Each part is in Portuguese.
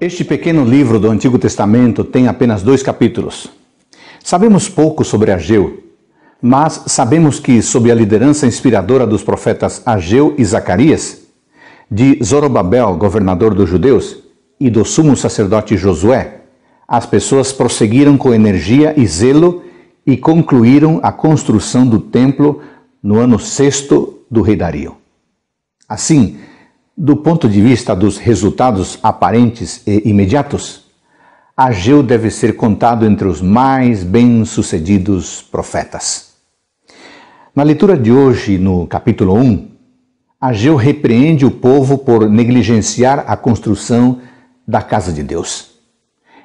Este pequeno livro do Antigo Testamento tem apenas dois capítulos. Sabemos pouco sobre Ageu, mas sabemos que, sob a liderança inspiradora dos profetas Ageu e Zacarias, de Zorobabel, governador dos judeus, e do sumo sacerdote Josué, as pessoas prosseguiram com energia e zelo e concluíram a construção do templo no ano sexto do rei Dario. Assim, do ponto de vista dos resultados aparentes e imediatos, Ageu deve ser contado entre os mais bem-sucedidos profetas. Na leitura de hoje, no capítulo 1, Ageu repreende o povo por negligenciar a construção da casa de Deus.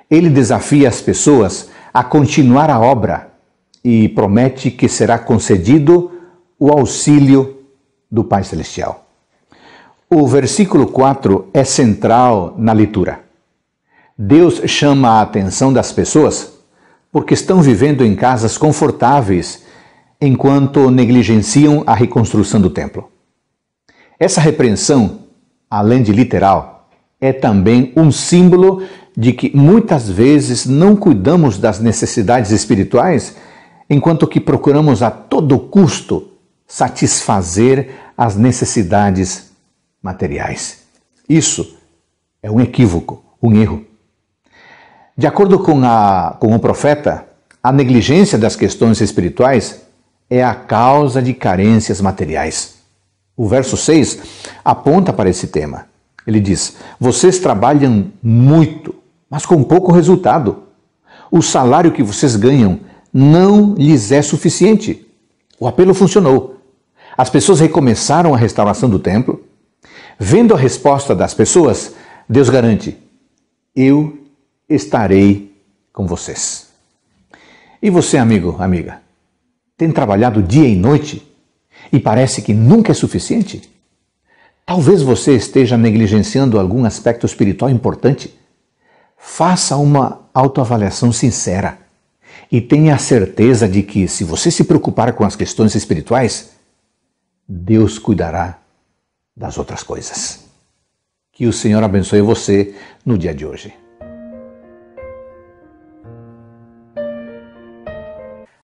Ele desafia as pessoas a continuar a obra e promete que será concedido o auxílio do Pai Celestial. O versículo 4 é central na leitura. Deus chama a atenção das pessoas porque estão vivendo em casas confortáveis enquanto negligenciam a reconstrução do templo. Essa repreensão, além de literal, é também um símbolo de que muitas vezes não cuidamos das necessidades espirituais enquanto que procuramos a todo custo satisfazer as necessidades materiais. Isso é um equívoco, um erro. De acordo com, a, com o profeta, a negligência das questões espirituais é a causa de carências materiais. O verso 6 aponta para esse tema. Ele diz: Vocês trabalham muito, mas com pouco resultado. O salário que vocês ganham não lhes é suficiente. O apelo funcionou. As pessoas recomeçaram a restauração do templo, Vendo a resposta das pessoas, Deus garante: Eu estarei com vocês. E você, amigo, amiga, tem trabalhado dia e noite e parece que nunca é suficiente? Talvez você esteja negligenciando algum aspecto espiritual importante. Faça uma autoavaliação sincera e tenha a certeza de que, se você se preocupar com as questões espirituais, Deus cuidará das outras coisas. Que o Senhor abençoe você no dia de hoje.